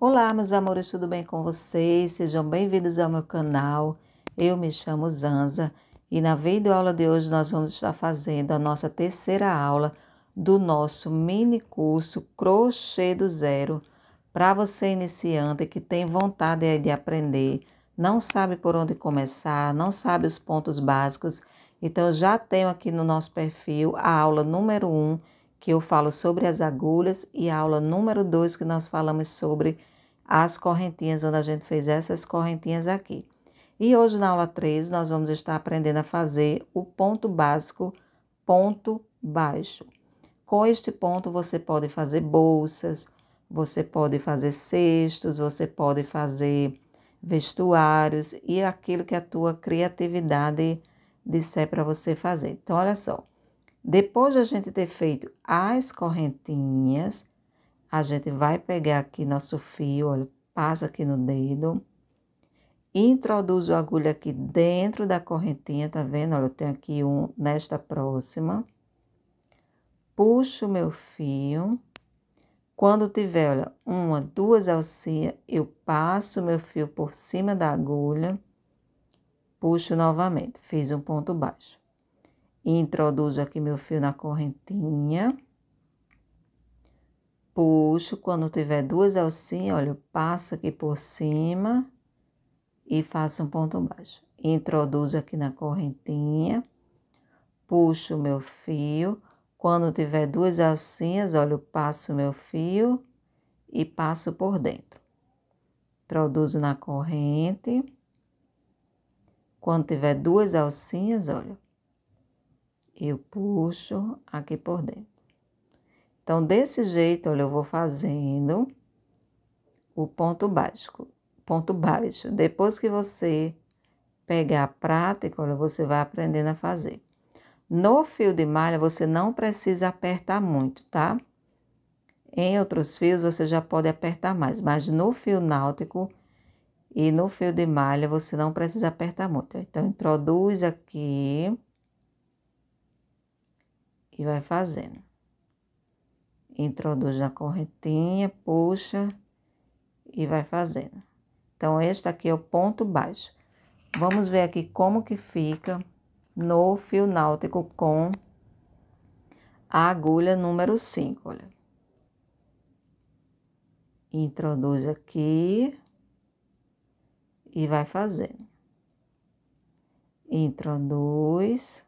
Olá, meus amores, tudo bem com vocês? Sejam bem-vindos ao meu canal. Eu me chamo Zanza e na videoaula de hoje nós vamos estar fazendo a nossa terceira aula do nosso mini curso Crochê do Zero. Para você iniciante que tem vontade de aprender, não sabe por onde começar, não sabe os pontos básicos, então já tenho aqui no nosso perfil a aula número 1 um, que eu falo sobre as agulhas e a aula número 2 que nós falamos sobre as correntinhas onde a gente fez essas correntinhas aqui. E hoje na aula 3 nós vamos estar aprendendo a fazer o ponto básico, ponto baixo. Com este ponto você pode fazer bolsas, você pode fazer cestos, você pode fazer vestuários e aquilo que a tua criatividade disser para você fazer. Então olha só. Depois de a gente ter feito as correntinhas, a gente vai pegar aqui nosso fio, olha, passo aqui no dedo, introduzo a agulha aqui dentro da correntinha, tá vendo? Olha, eu tenho aqui um nesta próxima, puxo o meu fio, quando tiver, olha, uma, duas alcinhas, eu passo o meu fio por cima da agulha, puxo novamente, fiz um ponto baixo, introduzo aqui meu fio na correntinha puxo, quando tiver duas alcinhas, olha, eu passo aqui por cima e faço um ponto baixo. Introduzo aqui na correntinha, puxo o meu fio. Quando tiver duas alcinhas, olha, eu passo o meu fio e passo por dentro. Introduzo na corrente. Quando tiver duas alcinhas, olha, eu puxo aqui por dentro. Então, desse jeito, olha, eu vou fazendo o ponto básico, ponto baixo. Depois que você pegar a prática, olha, você vai aprendendo a fazer. No fio de malha, você não precisa apertar muito, tá? Em outros fios, você já pode apertar mais, mas no fio náutico e no fio de malha, você não precisa apertar muito. Então, introduz aqui e vai fazendo introduz na correntinha, puxa e vai fazendo. Então, este aqui é o ponto baixo. Vamos ver aqui como que fica no fio náutico com a agulha número 5, olha. Introduz aqui e vai fazendo. Introduz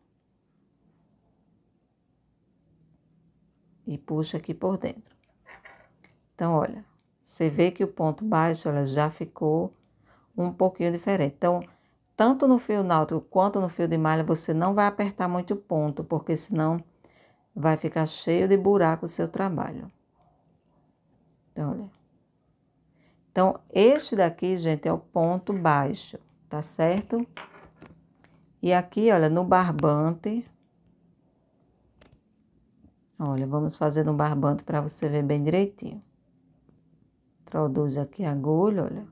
e puxa aqui por dentro. Então, olha, você vê que o ponto baixo ela já ficou um pouquinho diferente. Então, tanto no fio náutico quanto no fio de malha, você não vai apertar muito o ponto, porque senão vai ficar cheio de buraco o seu trabalho. Então, olha. Então, este daqui, gente, é o ponto baixo, tá certo? E aqui, olha, no barbante, Olha, vamos fazer um barbante para você ver bem direitinho. Introduz aqui a agulha, olha.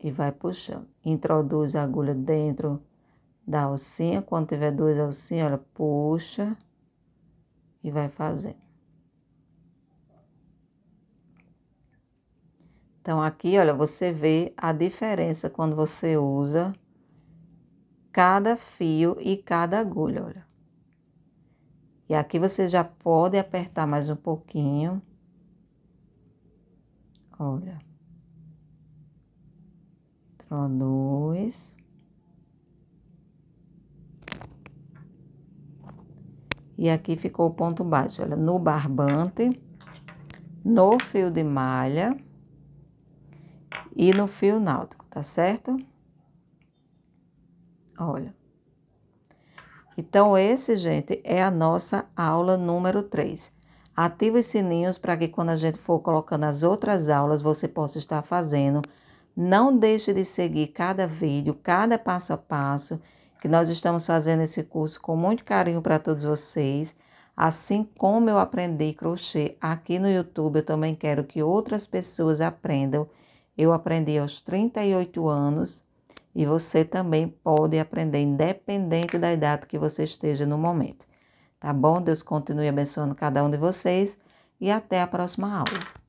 E vai puxando. Introduz a agulha dentro da alcinha. Quando tiver duas alcinhas, olha, puxa e vai fazendo. Então, aqui, olha, você vê a diferença quando você usa cada fio e cada agulha, olha. E aqui você já pode apertar mais um pouquinho. Olha. dois. E aqui ficou o ponto baixo, olha, no barbante, no fio de malha e no fio náutico, tá certo? Olha. Então, esse, gente, é a nossa aula número 3. Ative os sininhos para que quando a gente for colocando as outras aulas, você possa estar fazendo. Não deixe de seguir cada vídeo, cada passo a passo, que nós estamos fazendo esse curso com muito carinho para todos vocês. Assim como eu aprendi crochê aqui no YouTube, eu também quero que outras pessoas aprendam. Eu aprendi aos 38 anos e você também pode aprender, independente da idade que você esteja no momento. Tá bom? Deus continue abençoando cada um de vocês e até a próxima aula.